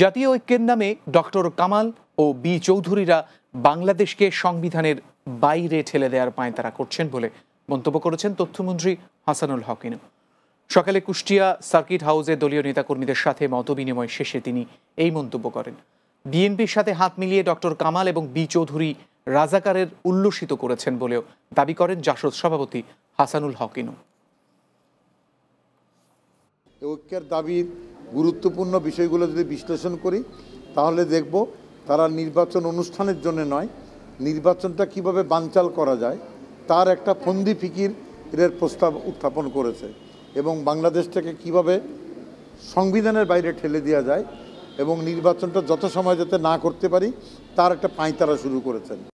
জাতীয় ঐক্যের নামে ডক্টর কামাল ও বি চৌধুরীরা বাংলাদেশকে সংবিধানের বাইরে ঠেলে দেওয়ার তারা করছেন বলে মন্তব্য করেছেন তথ্যমন্ত্রী হাসানুল হকিনু সকালে কুষ্টিয়া সার্কিট হাউসে দলীয় নেতাকর্মীদের সাথে মতবিনিময় শেষে তিনি এই মন্তব্য করেন বিএনপির সাথে হাত মিলিয়ে ডক্টর কামাল এবং বি চৌধুরী রাজাকারের উল্লসিত করেছেন বলেও দাবি করেন জাসদ সভাপতি হাসানুল হকিনু ঐক্যের দাবির গুরুত্বপূর্ণ বিষয়গুলো যদি বিশ্লেষণ করি তাহলে দেখব তারা নির্বাচন অনুষ্ঠানের জন্য নয় নির্বাচনটা কিভাবে বানচাল করা যায় তার একটা ফন্দি ফিকির এর প্রস্তাব উত্থাপন করেছে এবং বাংলাদেশটাকে কিভাবে সংবিধানের বাইরে ঠেলে দেওয়া যায় এবং নির্বাচনটা যত সময় যাতে না করতে পারি তার একটা পাঁয়তারা শুরু করেছেন